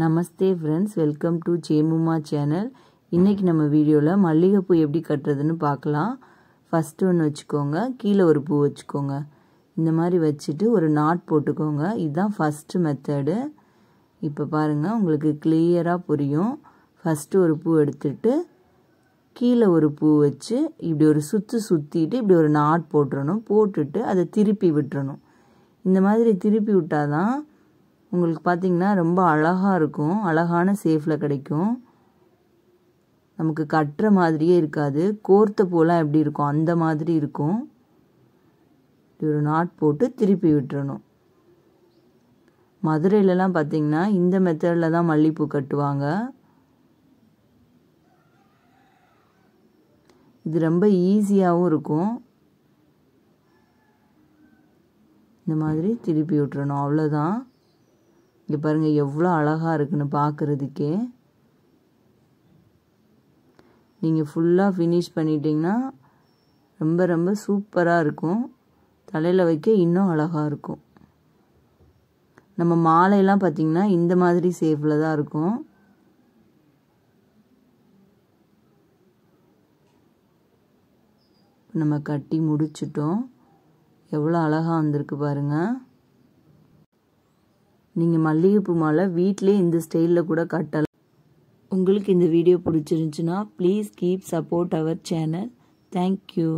Namaste friends welcome to ஜேமுமா channel இன்றைக்கி நம்ம வீடியோவில் மல்லிகைப்பூ எப்படி கட்டுறதுன்னு பார்க்கலாம் ஃபஸ்ட்டு ஒன்று வச்சுக்கோங்க கீழே ஒரு பூ வச்சுக்கோங்க இந்த மாதிரி வச்சுட்டு ஒரு நாட் போட்டுக்கோங்க இதுதான் ஃபஸ்ட்டு மெத்தடு இப்போ பாருங்கள் உங்களுக்கு கிளியராக புரியும் ஃபஸ்ட்டு ஒரு பூ எடுத்துட்டு கீழே ஒரு பூ வச்சு இப்படி ஒரு சுற்று சுற்றிட்டு இப்படி ஒரு நாட் போட்டுறணும் போட்டுட்டு அதை திருப்பி விட்டுறணும் இந்த மாதிரி திருப்பி விட்டால் தான் உங்களுக்கு பார்த்திங்கன்னா ரொம்ப அழகாக இருக்கும் அழகான சேஃபில் கிடைக்கும் நமக்கு கட்டுற மாதிரியே இருக்காது கோர்த்த போலாம் எப்படி இருக்கும் அந்த மாதிரி இருக்கும் ஒரு நாட் போட்டு திருப்பி விட்டுறணும் மதுரையிலலாம் பார்த்தீங்கன்னா இந்த மெத்தடில் தான் மல்லிகைப்பூ கட்டுவாங்க இது ரொம்ப ஈஸியாகவும் இருக்கும் இந்த மாதிரி திருப்பி விட்டுறணும் அவ்வளோதான் இங்கே பாருங்கள் எவ்வளோ அழகாக இருக்குன்னு பார்க்குறதுக்கே நீங்கள் ஃபுல்லாக ஃபினிஷ் பண்ணிட்டீங்கன்னா ரொம்ப ரொம்ப சூப்பராக இருக்கும் தலையில் வைக்க இன்னும் அழகாக இருக்கும் நம்ம மாலையெல்லாம் பார்த்திங்கன்னா இந்த மாதிரி சேஃபில் தான் இருக்கும் நம்ம கட்டி முடிச்சிட்டோம் எவ்வளோ அழகாக வந்திருக்கு பாருங்கள் நீங்கள் மல்லிகைப்பூ மாலை வீட்டிலே இந்த ஸ்டைலில் கூட கட்டலாம் உங்களுக்கு இந்த வீடியோ பிடிச்சிருந்துச்சுன்னா please keep support our channel thank you